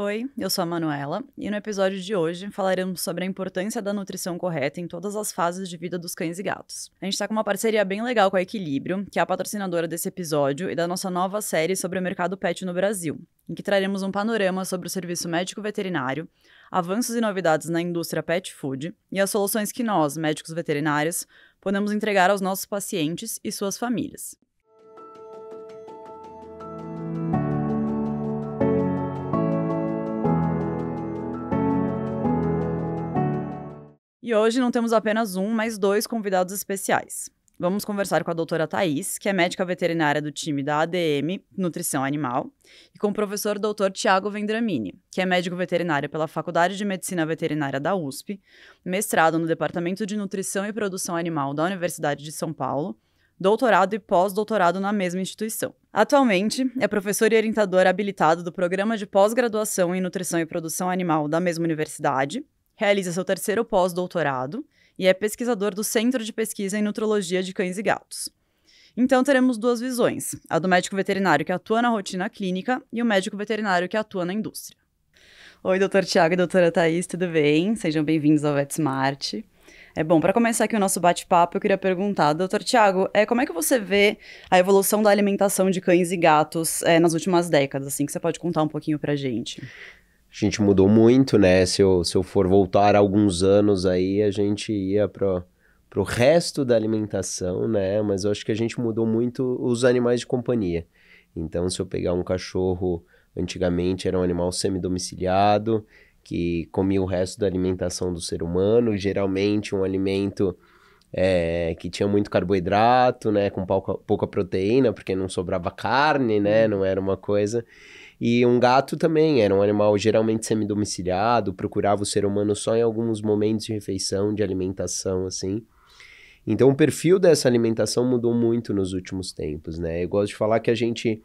Oi, eu sou a Manuela e no episódio de hoje falaremos sobre a importância da nutrição correta em todas as fases de vida dos cães e gatos. A gente está com uma parceria bem legal com a Equilíbrio, que é a patrocinadora desse episódio e da nossa nova série sobre o mercado pet no Brasil, em que traremos um panorama sobre o serviço médico veterinário, avanços e novidades na indústria pet food e as soluções que nós, médicos veterinários, podemos entregar aos nossos pacientes e suas famílias. E hoje não temos apenas um, mas dois convidados especiais. Vamos conversar com a doutora Thais, que é médica veterinária do time da ADM, Nutrição Animal, e com o professor doutor Tiago Vendramini, que é médico veterinário pela Faculdade de Medicina Veterinária da USP, mestrado no Departamento de Nutrição e Produção Animal da Universidade de São Paulo, doutorado e pós-doutorado na mesma instituição. Atualmente, é professor e orientador habilitado do Programa de Pós-Graduação em Nutrição e Produção Animal da mesma universidade realiza seu terceiro pós-doutorado e é pesquisador do Centro de Pesquisa em Nutrologia de Cães e Gatos. Então teremos duas visões: a do médico veterinário que atua na rotina clínica e o médico veterinário que atua na indústria. Oi, doutor Tiago e doutora Thaís, tudo bem? Sejam bem-vindos ao VetSmart. É bom, para começar aqui o nosso bate-papo, eu queria perguntar, doutor Tiago, é, como é que você vê a evolução da alimentação de cães e gatos é, nas últimas décadas? Assim, que você pode contar um pouquinho para gente? a gente mudou muito, né? Se eu, se eu for voltar alguns anos aí, a gente ia para o resto da alimentação, né? Mas eu acho que a gente mudou muito os animais de companhia. Então, se eu pegar um cachorro, antigamente era um animal semi-domiciliado, que comia o resto da alimentação do ser humano, geralmente um alimento é, que tinha muito carboidrato, né? Com pouca, pouca proteína, porque não sobrava carne, né? Uhum. Não era uma coisa. E um gato também era um animal geralmente semidomiciliado, procurava o ser humano só em alguns momentos de refeição, de alimentação, assim. Então o perfil dessa alimentação mudou muito nos últimos tempos, né? Eu gosto de falar que a gente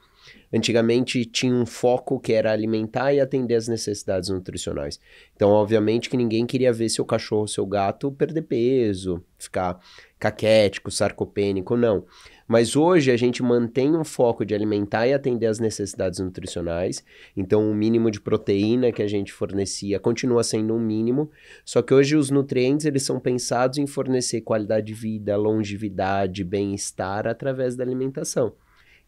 Antigamente tinha um foco que era alimentar e atender as necessidades nutricionais. Então, obviamente que ninguém queria ver seu cachorro, seu gato perder peso, ficar caquético, sarcopênico, não. Mas hoje a gente mantém um foco de alimentar e atender as necessidades nutricionais. Então, o mínimo de proteína que a gente fornecia continua sendo um mínimo, só que hoje os nutrientes eles são pensados em fornecer qualidade de vida, longevidade, bem-estar através da alimentação.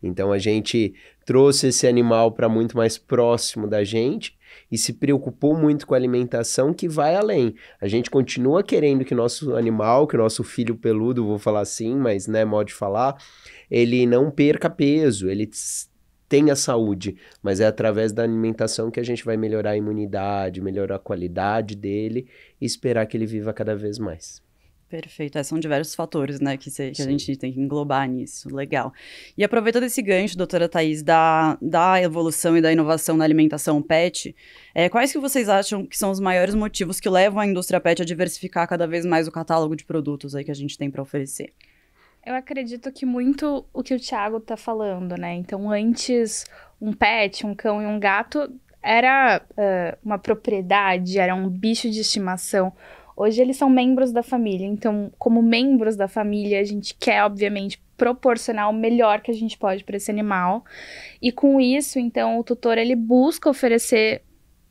Então a gente trouxe esse animal para muito mais próximo da gente e se preocupou muito com a alimentação que vai além. A gente continua querendo que nosso animal, que nosso filho peludo, vou falar assim, mas né, modo de falar, ele não perca peso, ele tenha saúde, mas é através da alimentação que a gente vai melhorar a imunidade, melhorar a qualidade dele e esperar que ele viva cada vez mais. Perfeito. É, são diversos fatores, né, que, cê, que a gente tem que englobar nisso. Legal. E aproveitando esse gancho, doutora Thais, da, da evolução e da inovação na alimentação pet, é, quais que vocês acham que são os maiores motivos que levam a indústria pet a diversificar cada vez mais o catálogo de produtos aí que a gente tem para oferecer? Eu acredito que muito o que o Thiago está falando, né? Então, antes, um pet, um cão e um gato era uh, uma propriedade, era um bicho de estimação Hoje eles são membros da família, então, como membros da família, a gente quer, obviamente, proporcionar o melhor que a gente pode para esse animal. E com isso, então, o tutor ele busca oferecer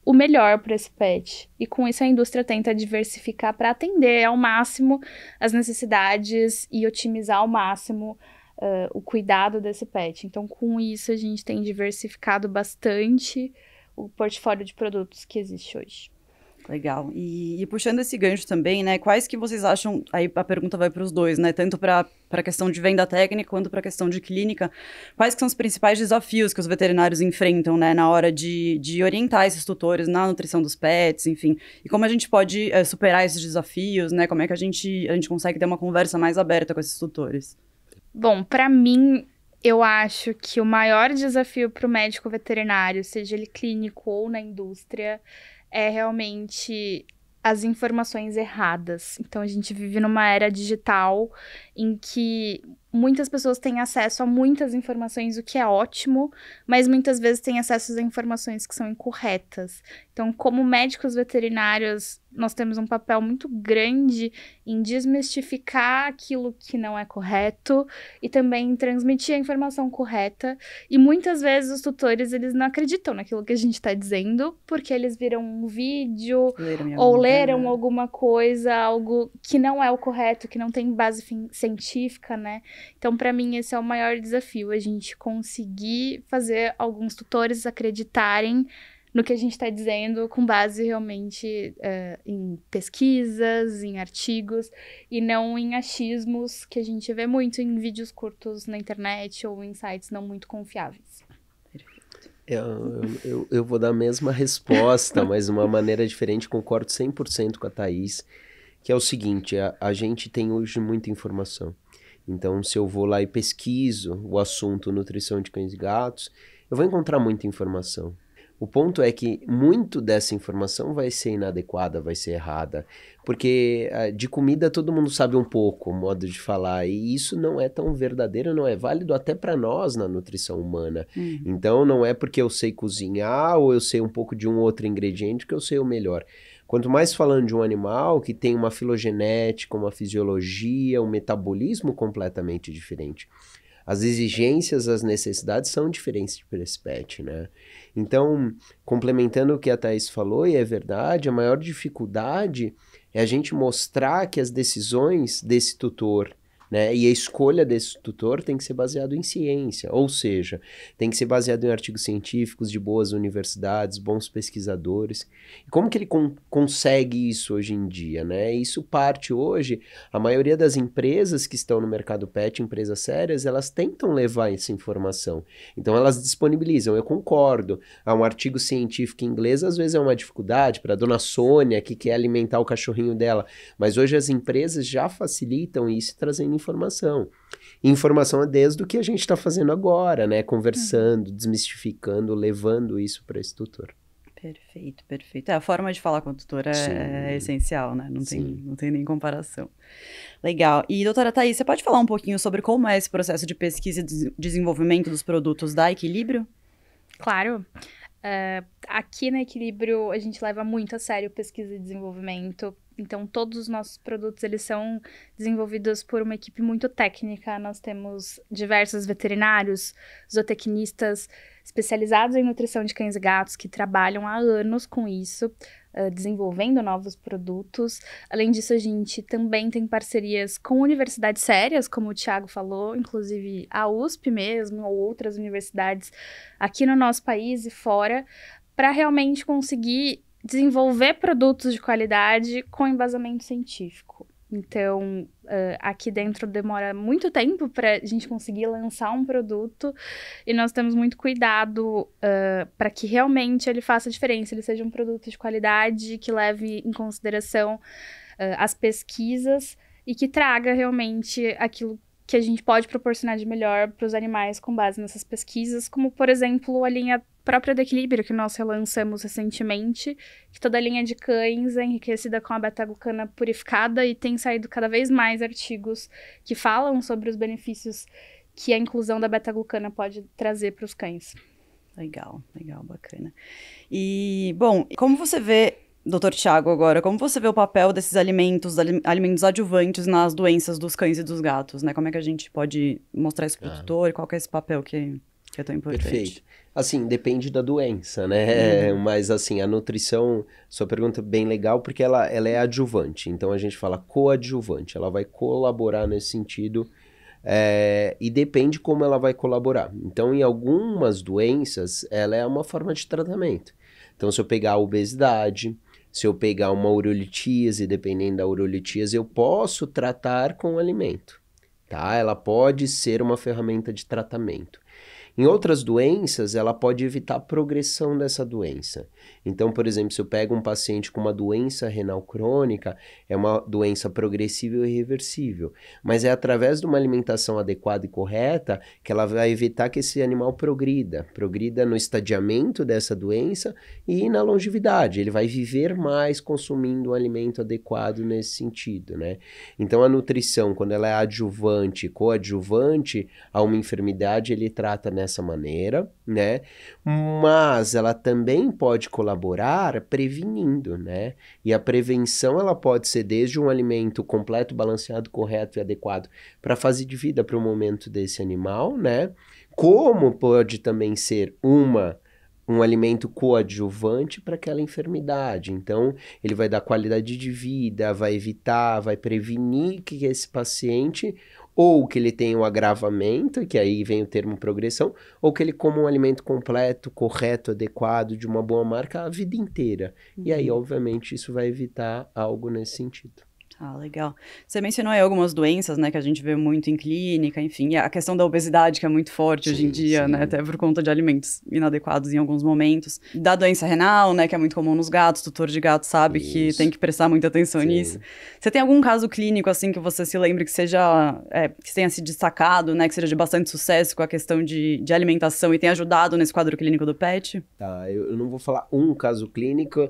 o melhor para esse pet. E com isso a indústria tenta diversificar para atender ao máximo as necessidades e otimizar ao máximo uh, o cuidado desse pet. Então, com isso a gente tem diversificado bastante o portfólio de produtos que existe hoje. Legal. E, e, puxando esse gancho também, né? Quais que vocês acham? Aí a pergunta vai para os dois, né? Tanto para a questão de venda técnica quanto para a questão de clínica. Quais que são os principais desafios que os veterinários enfrentam, né? Na hora de, de orientar esses tutores na nutrição dos pets, enfim. E como a gente pode é, superar esses desafios, né? Como é que a gente, a gente consegue ter uma conversa mais aberta com esses tutores? Bom, para mim, eu acho que o maior desafio para o médico veterinário, seja ele clínico ou na indústria, é realmente as informações erradas. Então a gente vive numa era digital em que muitas pessoas têm acesso a muitas informações, o que é ótimo, mas muitas vezes têm acesso a informações que são incorretas. Então, como médicos veterinários, nós temos um papel muito grande em desmistificar aquilo que não é correto e também transmitir a informação correta. E muitas vezes os tutores, eles não acreditam naquilo que a gente está dizendo, porque eles viram um vídeo leram ou leram alguma coisa, algo que não é o correto, que não tem base científica científica, né? Então, para mim, esse é o maior desafio, a gente conseguir fazer alguns tutores acreditarem no que a gente está dizendo com base realmente uh, em pesquisas, em artigos e não em achismos que a gente vê muito em vídeos curtos na internet ou em sites não muito confiáveis. Eu, eu, eu vou dar a mesma resposta, mas de uma maneira diferente. Concordo 100% com a Thaís que é o seguinte: a, a gente tem hoje muita informação. Então, se eu vou lá e pesquiso o assunto nutrição de cães e gatos, eu vou encontrar muita informação. O ponto é que muito dessa informação vai ser inadequada, vai ser errada, porque ah, de comida todo mundo sabe um pouco, o modo de falar, e isso não é tão verdadeiro, não é válido até para nós na nutrição humana. Uhum. Então não é porque eu sei cozinhar ou eu sei um pouco de um outro ingrediente que eu sei o melhor. Quanto mais falando de um animal que tem uma filogenética, uma fisiologia, um metabolismo completamente diferente. As exigências, as necessidades são diferentes para esse pet, né? Então, complementando o que a Thais falou, e é verdade, a maior dificuldade é a gente mostrar que as decisões desse tutor né? E a escolha desse tutor tem que ser baseado em ciência, ou seja, tem que ser baseado em artigos científicos de boas universidades, bons pesquisadores. E como que ele con consegue isso hoje em dia? Né? Isso parte hoje, a maioria das empresas que estão no mercado pet, empresas sérias, elas tentam levar essa informação. Então elas disponibilizam, eu concordo. Há um artigo científico em inglês, às vezes é uma dificuldade para a dona Sônia que quer alimentar o cachorrinho dela, mas hoje as empresas já facilitam isso trazendo informação. Informação é desde o que a gente está fazendo agora, né? Conversando, uhum. desmistificando, levando isso para esse tutor. Perfeito, perfeito. É, a forma de falar com o tutor é, é essencial, né? Não tem, não tem nem comparação. Legal. E, doutora Thais, você pode falar um pouquinho sobre como é esse processo de pesquisa e desenvolvimento dos produtos da Equilíbrio? Claro. Uh, aqui na Equilíbrio, a gente leva muito a sério pesquisa e desenvolvimento. Então, todos os nossos produtos, eles são desenvolvidos por uma equipe muito técnica. Nós temos diversos veterinários, zootecnistas, especializados em nutrição de cães e gatos, que trabalham há anos com isso. Ah, desenvolvendo novos produtos. Além disso, a gente também tem parcerias com universidades sérias, como o Tiago falou, inclusive a USP mesmo, ou outras universidades aqui no nosso país e fora, para realmente conseguir desenvolver produtos de qualidade com embasamento científico. Então, uh, aqui dentro demora muito tempo para a gente conseguir lançar um produto e nós temos muito cuidado uh, ah, para que realmente ele faça diferença, ele seja um produto de qualidade, que leve em consideração uh, as pesquisas e que traga realmente aquilo que a gente pode proporcionar de melhor para os animais com base nessas pesquisas, como, por exemplo, a linha própria do equilíbrio que nós relançamos recentemente, que toda a linha de cães é enriquecida com a beta-glucana purificada e tem saído cada vez mais artigos que falam sobre os benefícios que a inclusão da beta-glucana pode trazer para os cães. Legal, legal, bacana. E, bom, como você vê, doutor Tiago, agora, como você vê o papel desses alimentos, alimentos adjuvantes nas doenças dos cães e dos gatos, né? Como é que a gente pode mostrar isso é. para o tutor e qual é esse papel que que é tão importante. Perfeito. Assim, depende da doença, né? Uhum. Mas assim, a nutrição, sua pergunta é bem legal, porque ela, ela é adjuvante. Então a gente fala coadjuvante, ela vai colaborar nesse sentido. É, e depende como ela vai colaborar. Então, em algumas doenças, ela é uma forma de tratamento. Então, se eu pegar a obesidade, se eu pegar uma urolitíase, dependendo da urolitíase, eu posso tratar com o alimento. Tá? Ela pode ser uma ferramenta de tratamento. Em outras doenças, ela pode evitar a progressão dessa doença. Então, por exemplo, se eu pego um paciente com uma doença renal crônica, é uma doença progressiva e reversível. Mas é através de uma alimentação adequada e correta que ela vai evitar que esse animal progrida. Progrida no estadiamento dessa doença e na longevidade. Ele vai viver mais consumindo um alimento adequado nesse sentido, né? Então, a nutrição, quando ela é adjuvante, coadjuvante a uma enfermidade, ele trata, né? dessa maneira, né? Mas ela também pode colaborar prevenindo, né? E a prevenção ela pode ser desde um alimento completo, balanceado, correto e adequado para a fase de vida, para o momento desse animal, né? Como pode também ser uma um alimento coadjuvante para aquela enfermidade. Então, ele vai dar qualidade de vida, vai evitar, vai prevenir que esse paciente ou que ele tenha um agravamento, que aí vem o termo progressão, ou que ele coma um alimento completo, correto, adequado, de uma boa marca a vida inteira. E aí, uhum. obviamente, isso vai evitar algo nesse sentido. Ah, legal. Você mencionou aí algumas doenças, né, que a gente vê muito em clínica, enfim, a questão da obesidade que é muito forte sim, hoje em dia, né, sim. né, até por conta de alimentos inadequados em alguns momentos. Da doença renal, né, que é muito comum nos gatos, tutor de gato sabe Isso. que tem que prestar muita atenção sim. nisso. Você tem algum caso clínico assim que você se lembre que seja é, que tenha se destacado, né, que seja de bastante sucesso com a questão de, de alimentação e tenha ajudado nesse quadro clínico do pet? Tá, eu não vou falar um caso clínico,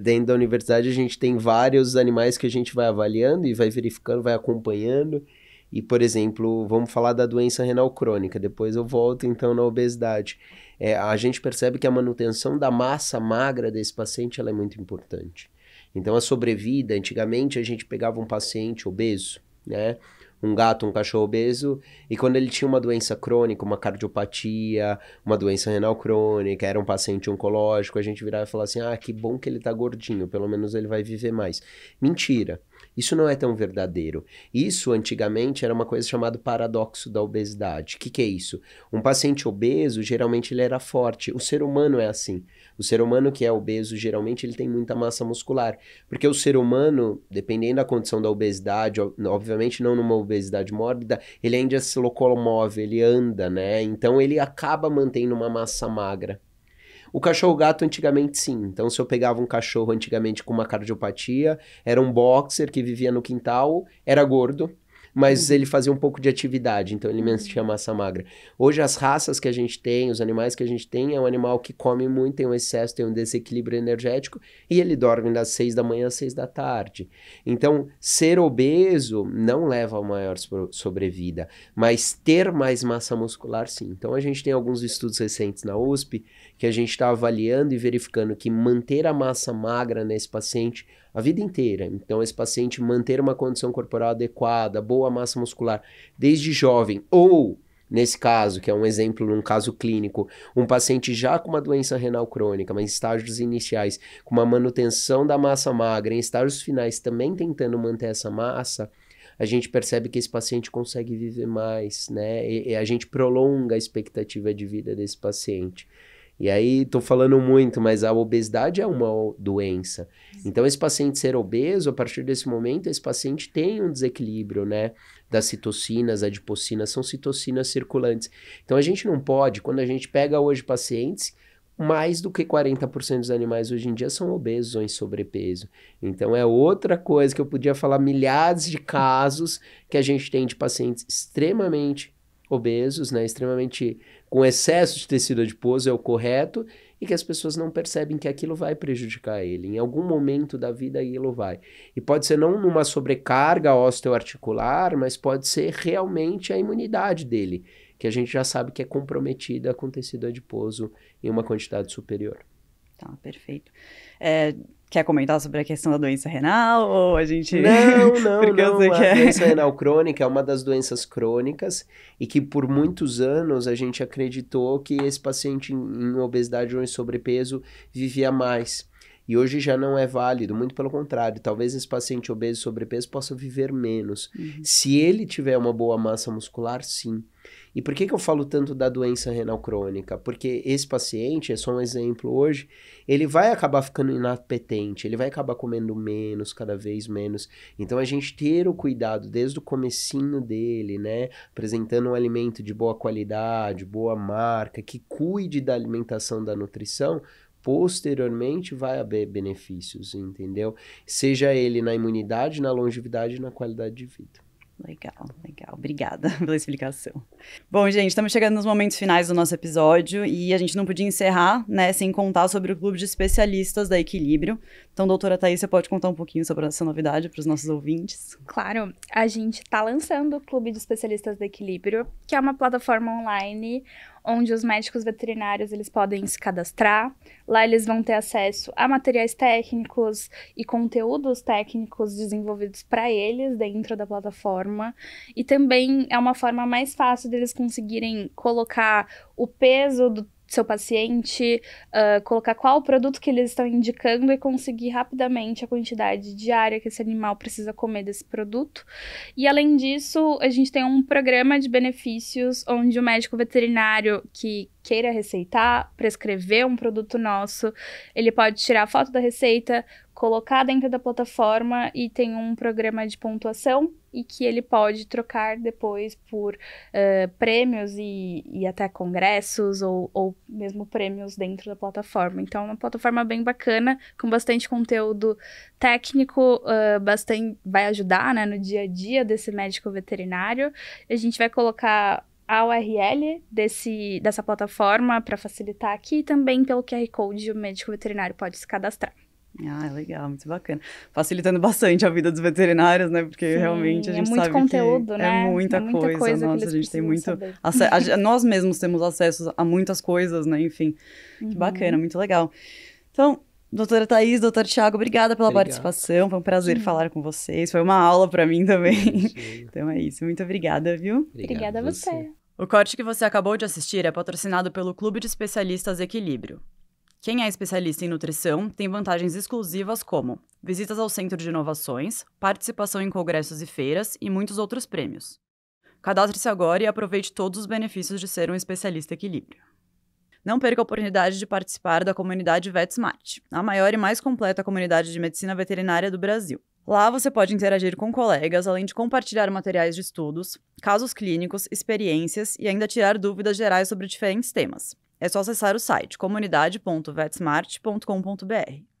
dentro da universidade a gente tem vários animais que a gente vai avaliando e vai verificando, vai acompanhando. E, por exemplo, vamos falar da doença renal crônica, depois eu volto então na obesidade. É, a gente percebe que a manutenção da massa magra desse paciente ela é muito importante. Então, a sobrevida, antigamente a gente pegava um paciente obeso, né? um gato, um cachorro obeso, e quando ele tinha uma doença crônica, uma cardiopatia, uma doença renal crônica, era um paciente oncológico, a gente virava e falava assim: ah, que bom que ele tá gordinho, pelo menos ele vai viver mais. Mentira. Isso não é tão verdadeiro. Isso, antigamente, era uma coisa chamada paradoxo da obesidade. O que, que é isso? Um paciente obeso, geralmente, ele era forte. O ser humano é assim. O ser humano que é obeso, geralmente, ele tem muita massa muscular. Porque o ser humano, dependendo da condição da obesidade, obviamente não numa obesidade mórbida, ele ainda se locomove, ele anda, né? Então, ele acaba mantendo uma massa magra. O cachorro-gato antigamente sim. Então, se eu pegava um cachorro antigamente com uma cardiopatia, era um boxer que vivia no quintal, era gordo, mas uhum. ele fazia um pouco de atividade, então ele mantinha a massa magra. Hoje as raças que a gente tem, os animais que a gente tem, é um animal que come muito, tem um excesso, tem um desequilíbrio energético e ele dorme das seis da manhã às seis da tarde. Então, ser obeso não leva a maior sobrevida, mas ter mais massa muscular sim. Então a gente tem alguns estudos recentes na USP que a gente está avaliando e verificando que manter a massa magra nesse paciente a vida inteira. Então, esse paciente manter uma condição corporal adequada, boa massa muscular desde jovem, ou, nesse caso, que é um exemplo num caso clínico, um paciente já com uma doença renal crônica, mas em estágios iniciais, com uma manutenção da massa magra, em estágios finais também tentando manter essa massa, a gente percebe que esse paciente consegue viver mais, né? E, e a gente prolonga a expectativa de vida desse paciente. E aí, tô falando muito, mas a obesidade é uma doença. Então, esse paciente ser obeso, a partir desse momento, esse paciente tem um desequilíbrio, né? Das citocinas, adipocinas, são citocinas circulantes. Então, a gente não pode, quando a gente pega hoje pacientes, mais do que 40% dos animais hoje em dia são obesos ou em sobrepeso. Então, é outra coisa que eu podia falar milhares de casos que a gente tem de pacientes extremamente obesos, né? Extremamente com excesso de tecido adiposo é o correto e que as pessoas não percebem que aquilo vai prejudicar ele. Em algum momento da vida aquilo vai. E pode ser não numa sobrecarga osteoarticular, mas pode ser realmente a imunidade dele, que a gente já sabe que é comprometida com tecido adiposo em uma quantidade superior. Tá, perfeito. É, quer comentar sobre a questão da doença renal? Ou a gente. Não, não. Porque não, eu sei a que é. doença renal crônica é uma das doenças crônicas e que por muitos anos a gente acreditou que esse paciente em obesidade ou em sobrepeso vivia mais. E hoje já não é válido, muito pelo contrário. Talvez esse paciente obeso e sobrepeso possa viver menos. Uhum. Se ele tiver uma boa massa muscular, sim. E por que, que eu falo tanto da doença renal crônica? Porque esse paciente, é só um exemplo hoje, ele vai acabar ficando inapetente, ele vai acabar comendo menos, cada vez menos. Então a gente ter o cuidado desde o comecinho dele, né? Apresentando um alimento de boa qualidade, boa marca, que cuide da alimentação, da nutrição, posteriormente vai haver benefícios, entendeu? Seja ele na imunidade, na longevidade e na qualidade de vida. Legal, legal. Obrigada pela explicação. Bom, gente, estamos chegando nos momentos finais do nosso episódio e a gente não podia encerrar, né, sem contar sobre o clube de especialistas da Equilíbrio. Então, doutora Thais, você pode contar um pouquinho sobre essa novidade para os nossos ouvintes? Claro, a gente está lançando o clube de especialistas da Equilíbrio, que é uma plataforma online onde os médicos veterinários eles podem se cadastrar. Lá eles vão ter acesso a materiais técnicos e conteúdos técnicos desenvolvidos para eles dentro da plataforma. E também é uma forma mais fácil deles conseguirem colocar o peso do seu paciente, uh, colocar qual o produto que eles estão indicando e conseguir rapidamente a quantidade diária que esse animal precisa comer desse produto. E além disso, a gente tem um programa de benefícios onde o médico veterinário que queira receitar, prescrever um produto nosso, ele pode tirar foto da receita, colocar dentro da plataforma e tem um programa de pontuação e que ele pode trocar depois por uh, prêmios e, e, até congressos ou, ou, mesmo prêmios dentro da plataforma. Então, é uma plataforma bem bacana, com bastante conteúdo técnico, uh, eh, bastante vai ajudar né, no dia a dia desse médico veterinário. A gente vai colocar a URL desse, dessa plataforma para facilitar aqui e também pelo QR Code o médico veterinário pode se cadastrar. Ah, legal, muito bacana. Facilitando bastante a vida dos veterinários, né? Porque Sim, realmente a é gente é muito sabe conteúdo, que é né? Tipo, é muita, é muita coisa. coisa nossa, a gente tem muito nós mesmos temos acesso a muitas coisas, né? Enfim, uhum. que bacana, uhum. muito legal. Então, doutora Thaís, doutor Tiago, obrigada pela obrigado. participação. Foi um prazer falar com vocês. Foi uma aula para mim também. então é isso. Muito obrigada, viu? Obrigada, obrigada a você. você. O corte que você acabou de assistir é patrocinado pelo Clube de Especialistas Equilíbrio. Quem é especialista em nutrição tem vantagens exclusivas como visitas ao Centro de Inovações, participação em congressos e feiras e muitos outros prêmios. Cadastre-se agora e aproveite todos os benefícios de ser um especialista equilíbrio. Não perca a oportunidade de participar da comunidade VetSmart, a maior e mais completa comunidade de medicina veterinária do Brasil. Lá você pode interagir com colegas, além de compartilhar materiais de estudos, casos clínicos, experiências e ainda tirar dúvidas gerais sobre diferentes temas. É só acessar o site comunidade.vetsmart.com.br.